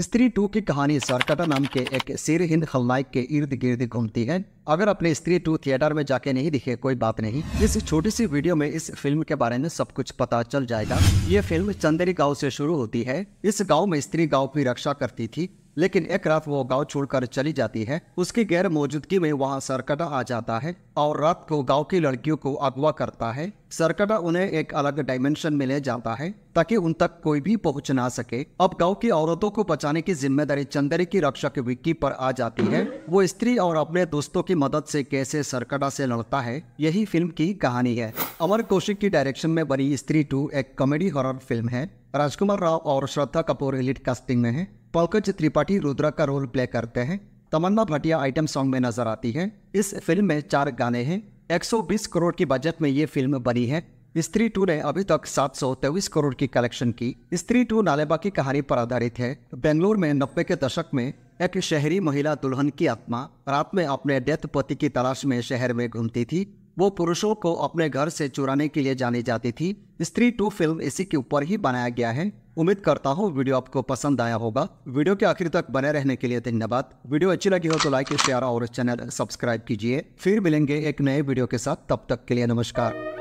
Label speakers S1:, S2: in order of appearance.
S1: स्त्री टू की कहानी सरकटा नाम के एक हिंद खलनायक के इर्द गिर्द घूमती है अगर अपने स्त्री टू थिएटर में जाके नहीं दिखे कोई बात नहीं इस छोटी सी वीडियो में इस फिल्म के बारे में सब कुछ पता चल जाएगा ये फिल्म चंदेरी गाँव से शुरू होती है इस गाँव में स्त्री गाँव की रक्षा करती थी लेकिन एक रात वो गांव छोड़कर चली जाती है उसकी गैर मौजूदगी में वहाँ सरकटा आ जाता है और रात को गांव की लड़कियों को अगवा करता है सरकटा उन्हें एक अलग डायमेंशन में ले जाता है ताकि उन तक कोई भी पहुंच ना सके अब गांव की औरतों को बचाने की जिम्मेदारी चंदेरी की रक्षा के विक्की पर आ जाती है वो स्त्री और अपने दोस्तों की मदद से कैसे सरकटा से लड़ता है यही फिल्म की कहानी है अमर कौशिक की डायरेक्शन में बनी स्त्री टू एक कॉमेडी हॉरर फिल्म है राजकुमार राव और श्रद्धा कपूर एलिट कास्टिंग में है पंकज त्रिपाठी रुद्रा का रोल प्ले करते हैं तमन्ना भाटिया आइटम सॉन्ग में नजर आती है इस फिल्म में चार गाने हैं 120 करोड़ की बजट में ये फिल्म बनी है स्त्री टू ने अभी तक सात सौ करोड़ की कलेक्शन की स्त्री टू नालेबा की कहानी पर आधारित है बेंगलोर में नब्बे के दशक में एक शहरी महिला दुल्हन की आत्मा रात में अपने डेथ पति की तलाश में शहर में घूमती थी वो पुरुषों को अपने घर से चुराने के लिए जानी जाती थी स्त्री टू फिल्म इसी के ऊपर ही बनाया गया है उम्मीद करता हूँ वीडियो आपको पसंद आया होगा वीडियो के आखिर तक बने रहने के लिए धन्यवाद वीडियो अच्छी लगी हो तो लाइक शेयर और चैनल सब्सक्राइब कीजिए फिर मिलेंगे एक नए वीडियो के साथ तब तक के लिए नमस्कार